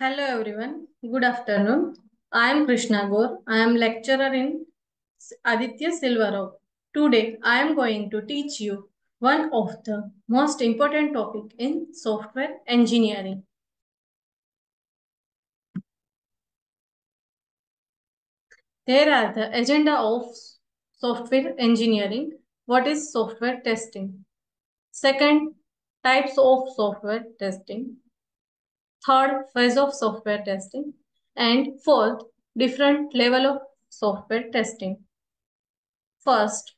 Hello everyone. Good afternoon. I am Krishna Gore. I am lecturer in Aditya Silvarov. Today I am going to teach you one of the most important topic in software engineering. There are the agenda of software engineering. What is software testing? Second, types of software testing Third, phase of software testing. And fourth, different level of software testing. First,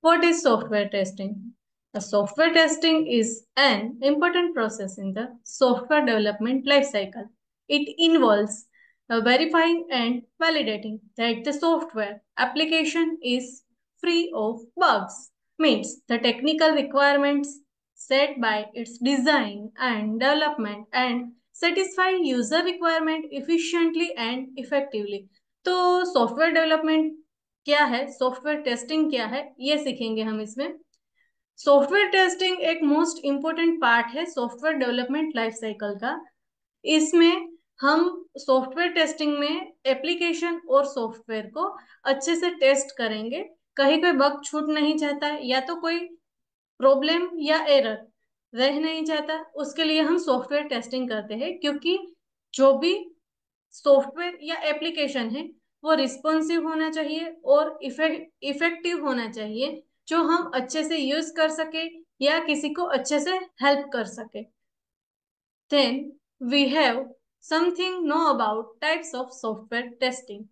what is software testing? A software testing is an important process in the software development lifecycle. It involves uh, verifying and validating that the software application is free of bugs, meets the technical requirements set by its design and development and satisfy user requirement efficiently and effectively तो software development क्या है software testing क्या है ये सीखेंगे हम इसमें software testing एक मोस्ट इम्पोर्टेंट पार्ट है सॉफ्टवेयर डेवलपमेंट लाइफ साइकिल का इसमें हम सॉफ्टवेयर टेस्टिंग में एप्लीकेशन और सॉफ्टवेयर को अच्छे से टेस्ट करेंगे कहीं कोई बग छूट नहीं चाहता है या तो कोई प्रॉब्लम या एरर रह नहीं जाता उसके लिए हम सॉफ्टवेयर टेस्टिंग करते हैं क्योंकि जो भी सॉफ्टवेयर या एप्लीकेशन है वो रिस्पॉन्सिव होना चाहिए और इफेक्टिव होना चाहिए जो हम अच्छे से यूज कर सके या किसी को अच्छे से हेल्प कर सके then we have something know about types of software testing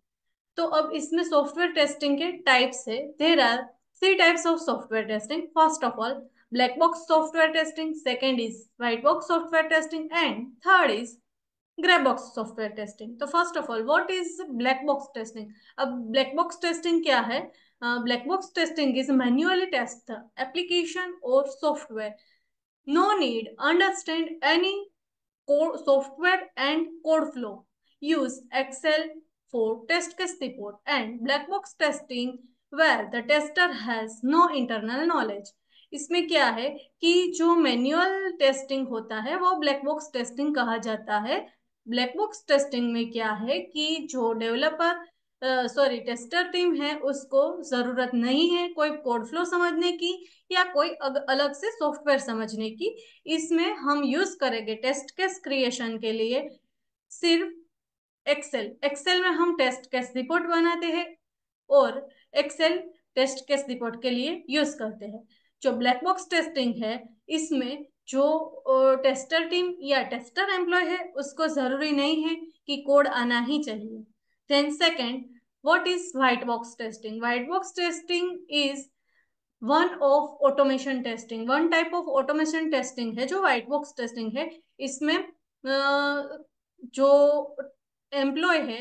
तो अब इसमें सॉफ्टवेयर टेस्टिंग के टाइप्स है there are three types of software testing first of all black box software testing, second is white box software testing, and third is gray box software testing. So first of all, what is black box testing? A black box testing क्या है? Uh, black box testing is manually test the application or software. No need understand any code software and code flow. Use Excel for test case report and black box testing where the tester has no internal knowledge. इसमें क्या है कि जो manual testing होता है वो black box testing कहा जाता है ब्लैक बॉक्स टेस्टिंग में क्या है कि जो डेवलपर सॉरी टेस्टर टीम है उसको जरूरत नहीं है कोई कोड फ्लो समझने की या कोई अग, अलग से सॉफ्टवेयर समझने की इसमें हम यूज करेंगे टेस्ट केस क्रिएशन के लिए सिर्फ एक्सेल एक्सेल में हम टेस्ट केस रिपोर्ट बनाते हैं और एक्सेल टेस्ट केस रिपोर्ट के लिए यूज करते हैं जो ब्लैक बॉक्स टेस्टिंग है इसमें जो टेस्टर टीम या टेस्टर एम्प्लॉय है उसको जरूरी नहीं है कि कोड आना ही चाहिए then second what is white box testing white box testing is one of automation testing one type of automation testing है जो व्हाइट बॉक्स टेस्टिंग है इसमें जो एम्प्लॉय है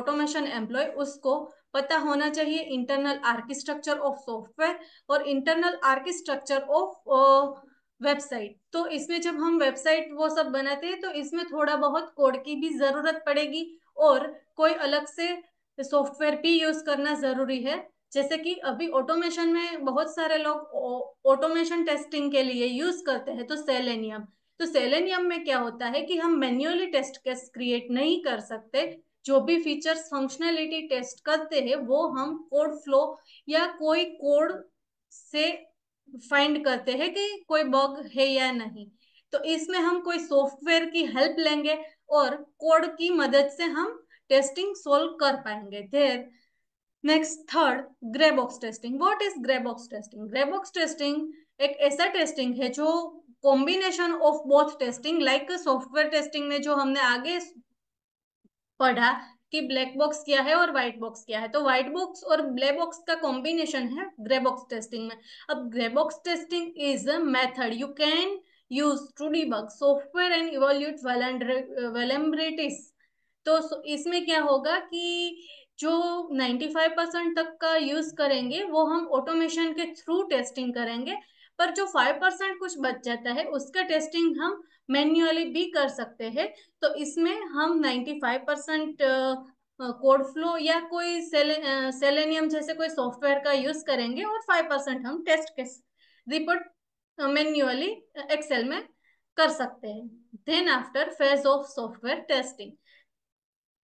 ऑटोमेशन एम्प्लॉय उसको पता होना चाहिए इंटरनल आर्किस्ट्रक्चर ऑफ सॉफ्टवेयर और इंटरनल आर्किस्ट्रक्चर ऑफ वेबसाइट तो इसमें जब हम वेबसाइट वो सब बनाते हैं तो इसमें थोड़ा बहुत कोड की भी जरूरत पड़ेगी और कोई अलग से सॉफ्टवेयर भी यूज करना जरूरी है जैसे कि अभी ऑटोमेशन में बहुत सारे लोग ऑटोमेशन टेस्टिंग के लिए यूज करते हैं तो सेलेनियम तो सेलेनियम में क्या होता है कि हम मैन्युअली टेस्ट केस क्रिएट नहीं कर सकते जो भी फीचर्स फंक्शनैलिटी टेस्ट करते हैं वो हम कोड फ्लो या कोई कोड से फाइंड करते हैं कि कोई बग है या नहीं तो इसमें हम कोई सॉफ्टवेयर की हेल्प लेंगे और कोड की मदद से हम टेस्टिंग सोल्व कर पाएंगे there next third grey box testing what is grey box testing grey box testing एक ऐसा टेस्टिंग है जो combination of both testing like software testing में जो हमने आगे पढ़ा कि ब्लैक बॉक्स क्या है और व्हाइट बॉक्स क्या है तो व्हाइट बॉक्स और ब्लैक बॉक्स का कॉम्बिनेशन है ग्रे बॉक्स टेस्टिंग में अब grey box testing is a method you can use to debug software and evaluate vulnerabilities तो इसमें क्या होगा कि जो 95 परसेंट तक का यूज करेंगे वो हम ऑटोमेशन के थ्रू टेस्टिंग करेंगे पर जो फाइव परसेंट कुछ बच जाता है उसका टेस्टिंग हम मैन्युअली भी कर सकते हैं तो इसमें हम ninety five percent code flow या कोई सेले, सेलेनियम जैसे कोई सॉफ्टवेयर का यूज करेंगे और फाइव परसेंट हम टेस्ट के रिपोर्ट मैन्युअली एक्सेल में कर सकते हैं then after phase of software testing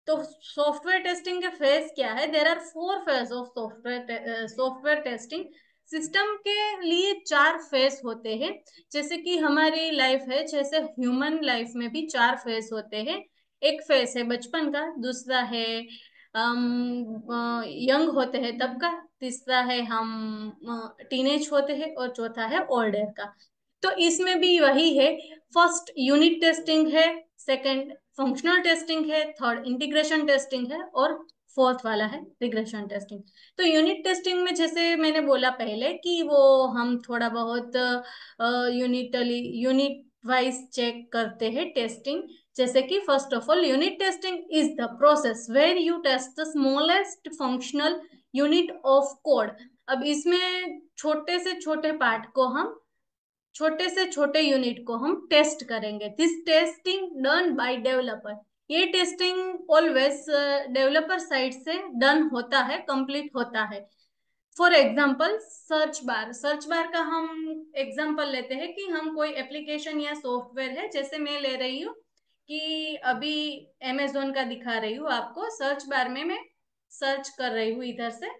तो सॉफ्टवेयर टेस्टिंग के फेज क्या है there are four phase of software software testing system के लिए चार फेज होते हैं जैसे कि हमारी लाइफ है जैसे ह्यूमन लाइफ में भी चार फेज होते हैं एक फेज है बचपन का दूसरा है यंग होते हैं तब का तीसरा है हम टीनेज होते हैं और चौथा है ओल्ड एज का तो इसमें भी वही है फर्स्ट यूनिट टेस्टिंग है सेकंड फंक्शनल टेस्टिंग है थर्ड इंटीग्रेशन टेस्टिंग है और फोर्थ वाला है रिग्रेशन टेस्टिंग तो यूनिट टेस्टिंग में जैसे मैंने बोला पहले कि वो हम थोड़ा बहुत यूनिटली यूनिट वाइज चेक करते हैं टेस्टिंग जैसे कि first of all unit testing is the process where you test the smallest functional unit of code अब इसमें छोटे से छोटे पार्ट को हम छोटे से छोटे यूनिट को हम टेस्ट करेंगे this testing done by developer ये टेस्टिंग ऑलवेज डेवलपर साइड से डन होता है कंप्लीट होता है for example search bar search bar का हम एग्जाम्पल लेते हैं कि हम कोई एप्लीकेशन या सॉफ्टवेयर है जैसे मैं ले रही हूँ कि अभी एमेजोन का दिखा रही हूँ आपको सर्च बार में मैं सर्च कर रही हूँ इधर से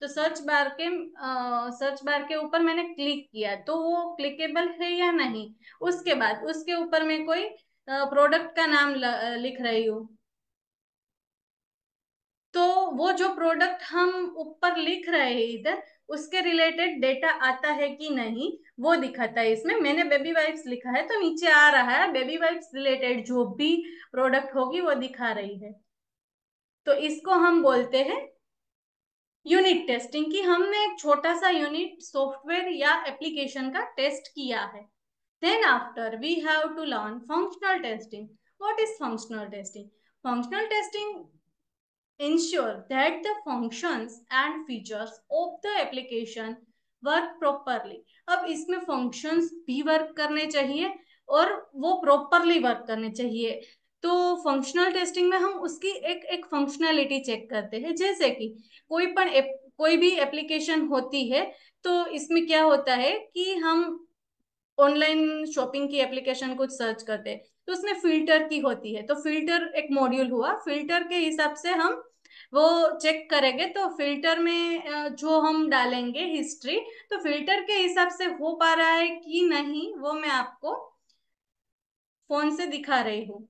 तो सर्च बार के आ, सर्च बार के ऊपर मैंने क्लिक किया तो वो क्लिकेबल है या नहीं उसके बाद उसके ऊपर मैं कोई प्रोडक्ट का नाम लिख रही हूँ तो वो जो प्रोडक्ट हम ऊपर लिख रहे हैं इधर उसके रिलेटेड डेटा आता है कि नहीं वो दिखाता है इसमें मैंने बेबी वाइप्स लिखा है तो नीचे आ रहा है बेबी वाइप्स रिलेटेड जो भी प्रोडक्ट होगी वो दिखा रही है तो इसको हम बोलते हैं यूनिट टेस्टिंग की हमने एक छोटा सा यूनिट सॉफ्टवेयर या एप्लीकेशन का टेस्ट किया है Then after we have to learn functional testing. What is functional testing? Functional testing ensure that the functions and features of the application work properly ab isme functions bhi work karne chahiye aur wo properly work karne chahiye तो functional testing में हम उसकी एक एक functionality check करते हैं जैसे कि कोई पर कोई भी एप्लीकेशन होती है तो इसमें क्या होता है कि हम ऑनलाइन शॉपिंग की एप्लीकेशन कुछ सर्च करते तो उसमें फिल्टर की होती है तो फिल्टर एक मॉड्यूल हुआ फिल्टर के हिसाब से हम वो चेक करेंगे तो फिल्टर में जो हम डालेंगे हिस्ट्री तो फिल्टर के हिसाब से हो पा रहा है कि नहीं वो मैं आपको फोन से दिखा रही हूं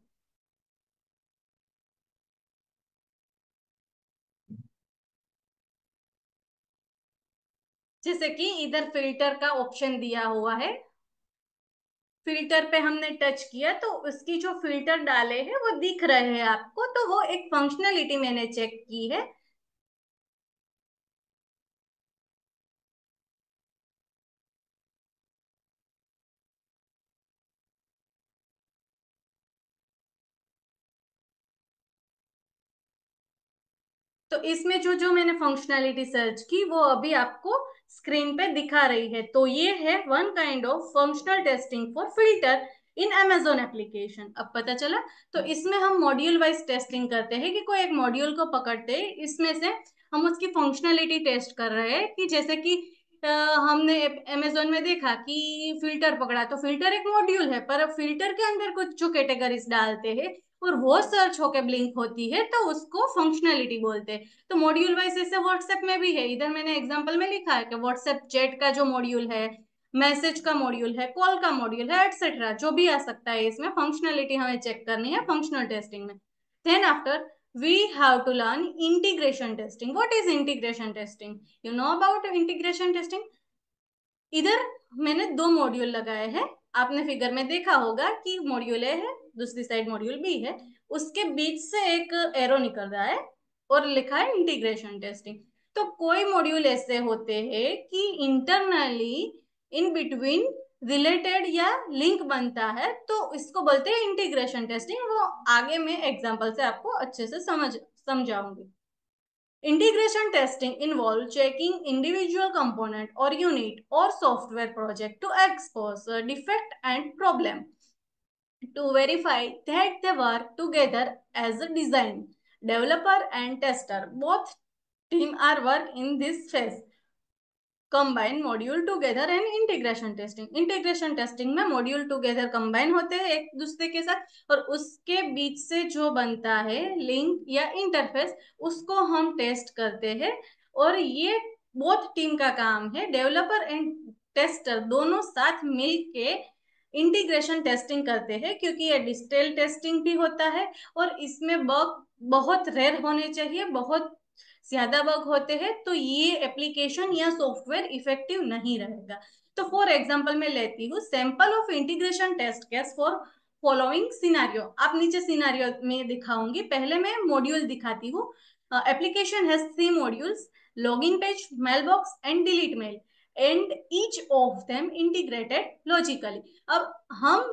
जैसे कि इधर फिल्टर का ऑप्शन दिया हुआ है फिल्टर पे हमने टच किया तो उसकी जो फिल्टर डाले हैं वो दिख रहे हैं आपको तो वो एक फंक्शनलिटी मैंने चेक की है तो इसमें जो जो मैंने फंक्शनैलिटी सर्च की वो अभी आपको स्क्रीन पे दिखा रही है तो ये है one kind of functional testing for filter in Amazon application अब पता चला तो इसमें हम मॉड्यूल वाइज टेस्टिंग करते हैं कि कोई एक मॉड्यूल को पकड़ते इसमें से हम उसकी फंक्शनलिटी टेस्ट कर रहे हैं कि जैसे कि हमने अमेजोन में देखा कि फिल्टर पकड़ा तो फिल्टर एक मॉड्यूल है पर फिल्टर के अंदर कुछ जो कैटेगरीज डालते हैं और वो सर्च होके ब्लिंक होती है तो उसको फंक्शनैलिटी बोलते हैं तो मॉड्यूल वाइज ऐसे व्हाट्सएप में भी है इधर मैंने एग्जाम्पल में लिखा है कि व्हाट्सएप चैट का जो मॉड्यूल है मैसेज का मॉड्यूल है कॉल का मॉड्यूल है एटसेट्रा जो भी आ सकता है इसमें फंक्शनैलिटी हमें चेक करनी है फंक्शनल टेस्टिंग में then after we have to learn integration testing what is integration testing you know about integration testing इधर मैंने दो मॉड्यूल लगाए हैं आपने फिगर में देखा होगा कि मॉड्यूल ए है दूसरी साइड मॉड्यूल बी है उसके बीच से एक एरो निकल रहा है और लिखा है इंटीग्रेशन टेस्टिंग तो कोई मॉड्यूल ऐसे होते हैं कि इंटरनली इन बिटवीन रिलेटेड या लिंक बनता है तो इसको बोलते हैं इंटीग्रेशन टेस्टिंग वो आगे में एग्जाम्पल से आपको अच्छे से समझ समझाऊंगी Integration testing involves checking individual component or unit or software project to expose defect and problem to verify that they work together as a design. Developer and tester both team are work in this phase. Combine module together and integration testing integration testing में module together combine होते हैं एक दूसरे के साथ और उसके बीच से जो बनता है लिंक या इंटरफेस उसको हम टेस्ट करते हैं और ये बोथ टीम का काम है डेवलपर एंड टेस्टर दोनों साथ मिल के इंटीग्रेशन टेस्टिंग करते हैं क्योंकि ये डिस्टेल टेस्टिंग भी होता है और इसमें बग बहुत रेयर होने चाहिए बहुत ज्यादा बग होते हैं तो ये एप्लीकेशन या सॉफ्टवेयर इफेक्टिव नहीं रहेगा तो फॉर एग्जाम्पल मैं लेती हूँ sample of integration test case for following scenario आप नीचे सिनारियो में दिखाऊंगी पहले मैं मॉड्यूल दिखाती हूँ application has three modules login page mail box and delete mail and each of them integrated logically अब हम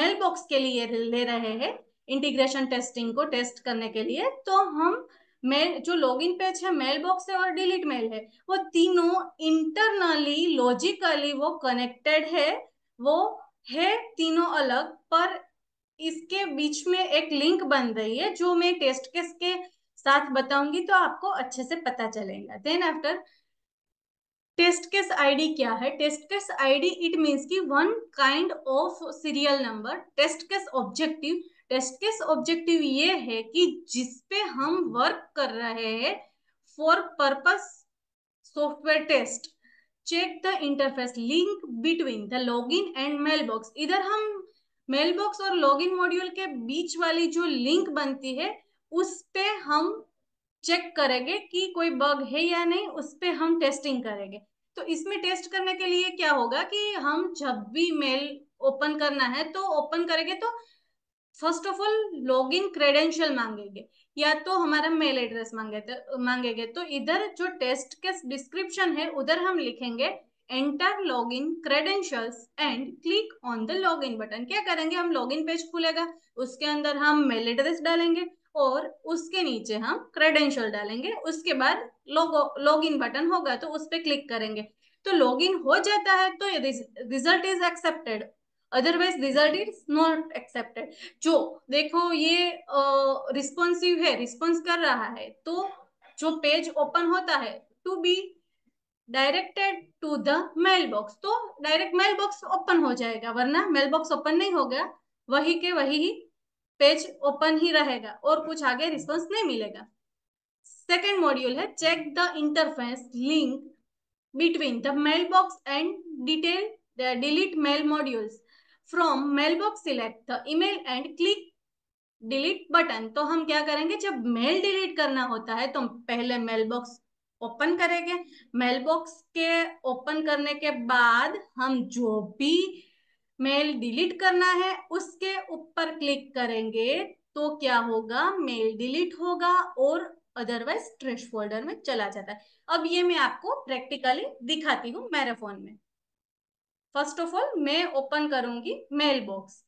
मेल बॉक्स के लिए ले रहे हैं इंटीग्रेशन टेस्टिंग को टेस्ट करने के लिए तो हम मेल जो लॉगिन पेज है मेल बॉक्स है और डिलीट मेल है वो तीनों इंटरनली लॉजिकली वो कनेक्टेड है वो है तीनों अलग पर इसके बीच में एक लिंक बन रही है जो मैं टेस्ट केस के साथ बताऊंगी तो आपको अच्छे से पता चलेगा then after test case ID क्या है test case ID it means की one kind of serial number test case objective test case objective ये है कि जिस पे हम वर्क कर रहे हैं for purpose software test check the interface link between the login and mail box इधर हम मेल बॉक्स और लॉगिन मॉड्यूल के बीच वाली जो लिंक बनती है उस पे हम चेक करेंगे कि कोई बग है या नहीं उस पे हम टेस्टिंग करेंगे तो इसमें टेस्ट करने के लिए क्या होगा कि हम जब भी मेल ओपन करना है तो ओपन करेंगे तो first of all log in credential मांगेंगे या तो हमारा मेल एड्रेस मांगे मांगेंगे तो इधर जो टेस्ट के डिस्क्रिप्शन है उधर हम लिखेंगे enter log in credentials and click on the log in button क्या करेंगे हम लॉग इन पेज खुलेगा उसके अंदर हम मेल एड्रेस डालेंगे और उसके नीचे हम क्रेडेंशियल डालेंगे उसके बाद लॉग इन बटन होगा तो उस पर क्लिक करेंगे तो लॉग इन हो जाता है तो result is accepted otherwise result is not accepted जो देखो ये रिस्पॉन्सिव uh, है रिस्पॉन्स कर रहा है तो जो पेज ओपन होता है to be directed to the mail box तो डायरेक्ट मेल बॉक्स ओपन हो जाएगा वरना मेल बॉक्स ओपन नहीं होगा वही के वही ही पेज ओपन ही रहेगा और कुछ आगे रिस्पॉन्स नहीं मिलेगा सेकेंड मॉड्यूल है check the interface link between the mail box and detail delete mail modules from mailbox select the email and click delete button तो हम क्या करेंगे जब मेल डिलीट करना होता है तो हम पहले मेल बॉक्स ओपन करेंगे मेल बॉक्स के ओपन करने के बाद हम जो भी मेल डिलीट करना है उसके ऊपर क्लिक करेंगे तो क्या होगा मेल डिलीट होगा और अदरवाइज ट्रेश फोल्डर में चला जाता है अब ये मैं आपको प्रैक्टिकली दिखाती हूँ मैराफोन में फर्स्ट ऑफ ऑल मैं ओपन करूंगी मेल बॉक्स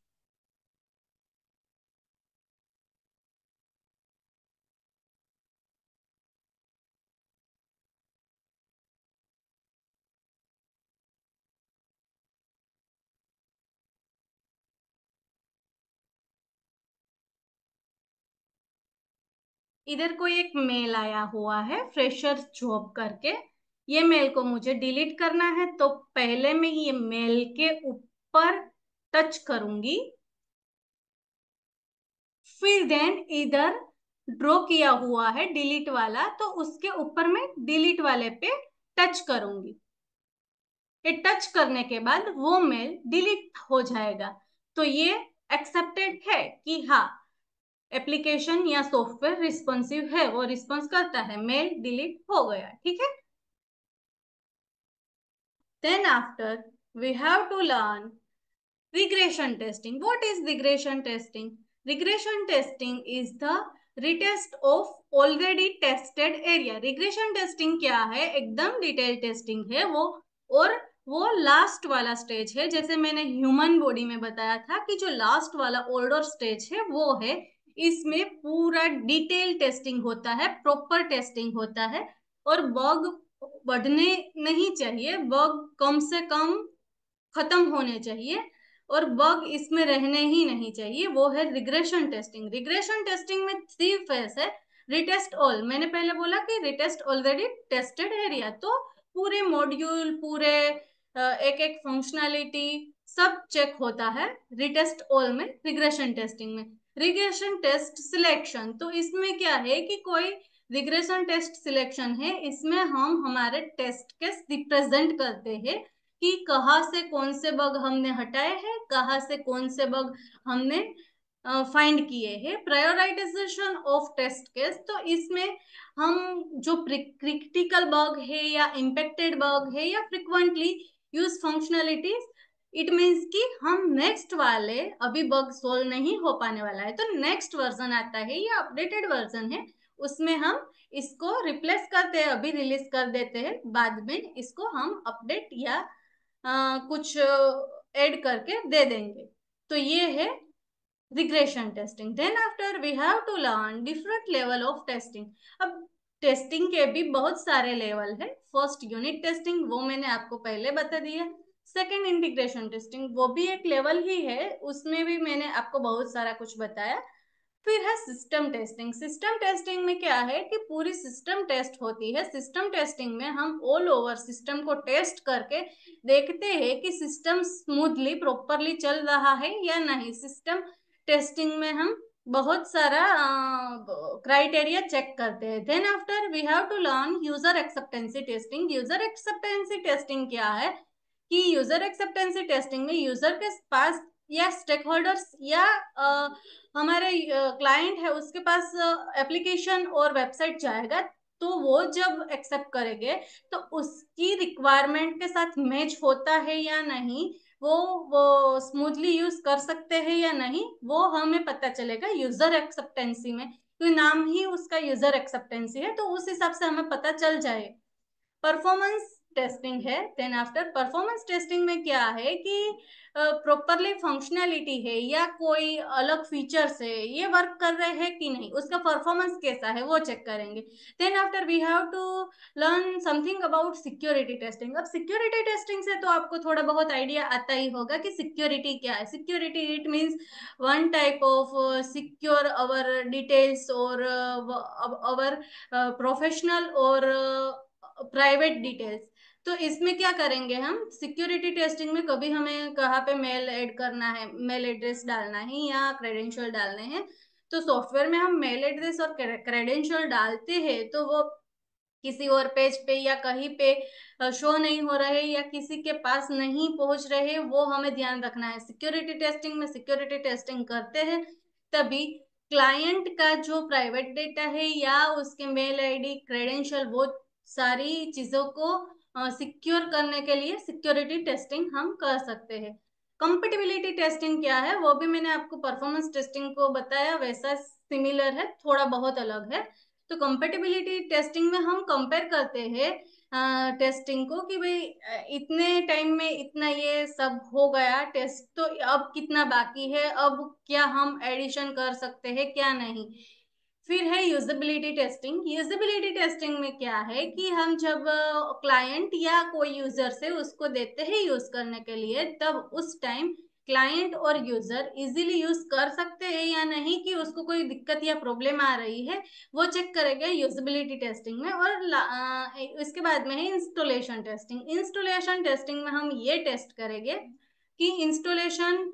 इधर कोई एक मेल आया हुआ है फ्रेशर जॉब करके ये मेल को मुझे डिलीट करना है तो पहले मैं ये मेल के ऊपर टच करूंगी फिर देन इधर ड्रॉ किया हुआ है डिलीट वाला तो उसके ऊपर मैं डिलीट वाले पे टच करूंगी ये टच करने के बाद वो मेल डिलीट हो जाएगा तो ये एक्सेप्टेड है कि हाँ एप्लीकेशन या सॉफ्टवेयर रिस्पॉन्सिव है वो रिस्पॉन्स करता है मेल डिलीट हो गया ठीक है Then after, we have to learn regression testing. What is regression testing? Regression testing is the retest of already tested area regression testing क्या है एकदम डिटेल टेस्टिंग है वो और वो लास्ट वाला स्टेज है जैसे मैंने ह्यूमन बॉडी में बताया था कि जो लास्ट वाला ओल्डर स्टेज है वो है इसमें पूरा डिटेल टेस्टिंग होता है प्रॉपर टेस्टिंग होता है और बग बढ़ने नहीं चाहिए बग कम से कम खत्म होने चाहिए और बग इसमें रहने ही नहीं चाहिए वो है रिग्रेशन टेस्टिंग रिग्रेशन टेस्टिंग में थ्री फेस है रिटेस्ट ऑल मैंने पहले बोला कि रिटेस्ट ऑलरेडी टेस्टेड एरिया तो पूरे मॉड्यूल पूरे एक एक फंक्शनैलिटी सब चेक होता है रिटेस्ट ऑल में रिग्रेशन टेस्टिंग में रिग्रेशन टेस्ट सिलेक्शन तो इसमें क्या है कि कोई रिग्रेशन टेस्ट सिलेक्शन है इसमें हम हमारे टेस्ट केस रिप्रेजेंट करते हैं कि कहाँ से कौन से बग हमने हटाए हैं कहाँ से कौन से बग हमने फाइंड किए हैं प्रायोराइटाइजेशन ऑफ टेस्ट केस तो इसमें हम जो क्रिटिकल बग है या इम्पेक्टेड बग है या frequently use functionalities it means कि हम नेक्स्ट वाले अभी बग सोल्व नहीं हो पाने वाला है तो नेक्स्ट वर्जन आता है या अपडेटेड वर्जन है उसमें हम इसको रिप्लेस करते हैं अभी रिलीज कर देते हैं बाद में इसको हम अपडेट या आ, कुछ ऐड करके दे देंगे तो ये है regression testing then after we have to learn different level of testing अब टेस्टिंग के भी बहुत सारे लेवल है फर्स्ट यूनिट टेस्टिंग वो मैंने आपको पहले बता दिया सेकेंड इंटीग्रेशन टेस्टिंग वो भी एक लेवल ही है उसमें भी मैंने आपको बहुत सारा कुछ बताया फिर है सिस्टम टेस्टिंग सिस्टम टेस्टिंग में क्या है कि पूरी सिस्टम टेस्ट होती है सिस्टम टेस्टिंग में हम ऑल ओवर सिस्टम को टेस्ट करके देखते हैं कि सिस्टम स्मूथली प्रॉपरली चल रहा है या नहीं सिस्टम टेस्टिंग में हम बहुत सारा क्राइटेरिया चेक करते हैं then after we have to learn user acceptancy testing user acceptancy testing क्या है कि यूजर एक्सेप्टेंसी टेस्टिंग में यूजर के पास या स्टेक होल्डर्स या आ, हमारे क्लाइंट है उसके पास एप्लीकेशन और वेबसाइट जाएगा तो वो जब एक्सेप्ट करेंगे तो उसकी रिक्वायरमेंट के साथ मैच होता है या नहीं वो वो स्मूथली यूज कर सकते हैं या नहीं वो हमें पता चलेगा यूजर एक्सेप्टेंसी में क्योंकि तो नाम ही उसका यूजर एक्सेप्टेंसी है तो उस हिसाब से हमें पता चल जाए परफॉर्मेंस टेस्टिंग है देन आफ्टर परफॉर्मेंस टेस्टिंग में क्या है कि प्रॉपरली uh, फंक्शनैलिटी है या कोई अलग फीचर्स है ये वर्क कर रहे हैं कि नहीं उसका परफॉर्मेंस कैसा है वो चेक करेंगे then after we have to learn something about security testing अब सिक्योरिटी टेस्टिंग से तो आपको थोड़ा बहुत आइडिया आता ही होगा कि सिक्योरिटी क्या है security it means one type of secure our details और अवर प्रोफेशनल और प्राइवेट डिटेल्स तो इसमें क्या करेंगे हम सिक्योरिटी टेस्टिंग में कभी हमें कहाँ पे मेल ऐड करना है मेल एड्रेस डालना है या क्रेडेंशियल डालने हैं तो सॉफ्टवेयर में हम मेल एड्रेस और क्रेडेंशियल डालते हैं तो वो किसी और पेज पे या कहीं पे शो नहीं हो रहे या किसी के पास नहीं पहुंच रहे वो हमें ध्यान रखना है सिक्योरिटी टेस्टिंग में सिक्योरिटी टेस्टिंग करते हैं तभी क्लाइंट का जो प्राइवेट डेटा है या उसके मेल आईडी क्रेडेंशियल वो सारी चीजों को सिक्योर हाँ, करने के लिए सिक्योरिटी टेस्टिंग हम कर सकते हैं कंपेटिबिलिटी टेस्टिंग क्या है वो भी मैंने आपको परफॉर्मेंस टेस्टिंग को बताया वैसा सिमिलर है थोड़ा बहुत अलग है तो कंपेटिबिलिटी टेस्टिंग में हम कंपेयर करते हैं टेस्टिंग को कि भाई इतने टाइम में इतना ये सब हो गया टेस्ट तो अब कितना बाकी है अब क्या हम एडिशन कर सकते हैं क्या नहीं फिर है यूजिबिलिटी टेस्टिंग यूजबिलिटी टेस्टिंग में क्या है कि हम जब क्लाइंट या कोई यूजर से उसको देते हैं यूज करने के लिए तब उस टाइम क्लाइंट और यूजर इजीली यूज कर सकते हैं या नहीं कि उसको कोई दिक्कत या प्रॉब्लम आ रही है वो चेक करेगा यूजिबिलिटी टेस्टिंग में और इसके बाद में है इंस्टॉलेशन टेस्टिंग इंस्टॉलेशन टेस्टिंग में हम ये टेस्ट करेंगे कि इंस्टॉलेशन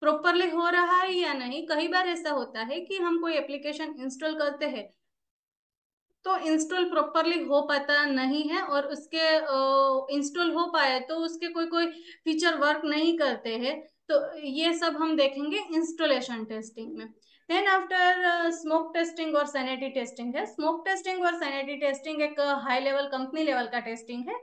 प्रॉपरली हो रहा है या नहीं कई बार ऐसा होता है कि हम कोई एप्लीकेशन इंस्टॉल करते हैं तो इंस्टॉल प्रॉपरली हो पाता नहीं है और उसके इंस्टॉल हो पाए तो उसके कोई कोई फीचर वर्क नहीं करते हैं तो ये सब हम देखेंगे इंस्टॉलेशन टेस्टिंग में देन आफ्टर स्मोक टेस्टिंग और सैनिटी टेस्टिंग है स्मोक टेस्टिंग और सैनिटी टेस्टिंग एक हाई लेवल कंपनी लेवल का टेस्टिंग है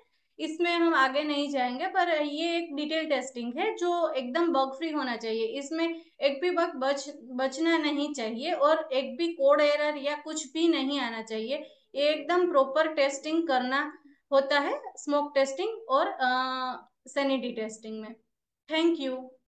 इसमें हम आगे नहीं जाएंगे पर ये एक डिटेल टेस्टिंग है जो एकदम बग फ्री होना चाहिए इसमें एक भी बग बच बचना नहीं चाहिए और एक भी कोड एरर या कुछ भी नहीं आना चाहिए ये एकदम प्रॉपर टेस्टिंग करना होता है स्मोक टेस्टिंग और सैनिटी टेस्टिंग में थैंक यू